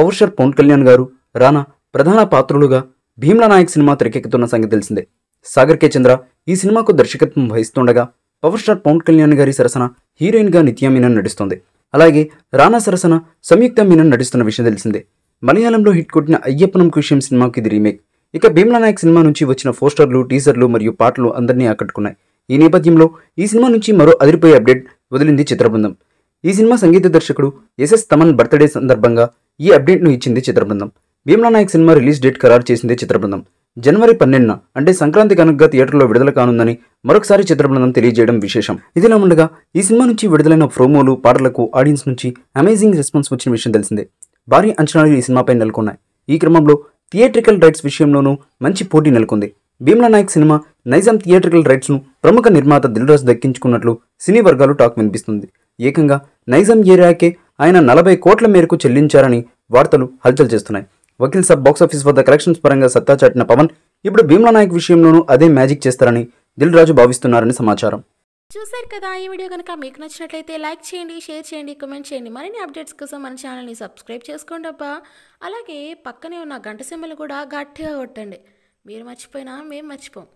power Pawan Kalyan గారు రానా ప్రధాన పాత్రలుగా Bheemla Nayak cinema తెరకెక్కుతున్న సంగతి తెలిసిందే సాగర్ కే చంద్ర ఈ సినిమాకు దర్శకత్వం వహిస్తుండగా పవర్ స్టార్ పవన్ కళ్యాణ్ గారి సరసన హీరోయిన్గా నిత్యా మీనన్ నడుస్తుంది అలాగే రానా సరసన సంయుక్త మీనన్ నడుస్తున్న విషయం తెలిసిందే మలయాళంలో హిట్ కొట్టిన అయ్యప్పనం కుష్యం సినిమాకి ఇది రీమేక్ ఇక భీమ్లా నాయక్ సినిమా నుంచి వచ్చిన పోస్టర్లు టీజర్లు మరియు పాటలు అందరినీ ఆకట్టుకున్నాయి ఈ నేపథ్యంలో ఈ సినిమా నుంచి మరో అదిరిపోయే అప్డేట్ వదిలింది చిత్రబృందం ఈ సినిమా సంగీత దర్శకుడు ఎస్ఎస్ తమన్ బర్త్డే సందర్భంగా ఈ అప్డేట్ను ఇచ్చింది చిత్రబృందం నాయక్ సినిమా రిలీజ్ డేట్ ఖరారు చేసింది చిత్రబృందం జనవరి పన్నెండున అంటే సంక్రాంతి కనుక థియేటర్లో విడుదల కానుందని మరొకసారి చిత్రబృందం తెలియజేయడం విశేషం ఇదిలా ఉండగా ఈ సినిమా నుంచి విడుదలైన ప్రోమోలు పాటలకు ఆడియన్స్ నుంచి అమేజింగ్ రెస్పాన్స్ వచ్చిన విషయం తెలిసిందే భారీ అంచనాలు ఈ సినిమాపై నెలకొన్నాయి ఈ క్రమంలో థియేట్రికల్ రైట్స్ విషయంలోనూ మంచి పోటీ నెలకొంది భీమ్లా నాయక్ సినిమా నైజాం థియేట్రికల్ రైట్స్ను ప్రముఖ నిర్మాత దిల్రాజ్ దక్కించుకున్నట్లు సినీ వర్గాలు టాక్ వినిపిస్తుంది ఏకంగా నైజాం ఏరియాకే ఆయన నలభై కోట్ల మేరకు చెల్లించారని వార్తలు హల్చల్ చేస్తున్నాయి వకీల్ సాబ్ బాక్సాఫీస్ వద్ద కలెక్షన్స్ పరంగా సత్తా చాటిన పవన్ ఇప్పుడు భీమ్లా నాయక్ విషయంలోనూ అదే మ్యాజిక్ చేస్తారని దిల్ రాజు భావిస్తున్నారని సమాచారం చూసారు కదా ఈ వీడియో కనుక మీకు నచ్చినట్లయితే లైక్ చేయండి షేర్ చేయండి కమెంట్ చేయండి మరిన్ని అప్డేట్స్ కోసం మన ఛానల్ని సబ్స్క్రైబ్ చేసుకోండి అబ్బా అలాగే పక్కనే ఉన్న గంట సింబల్ కూడా గట్టిగా కొట్టండి మీరు మర్చిపోయినా మేము మర్చిపోం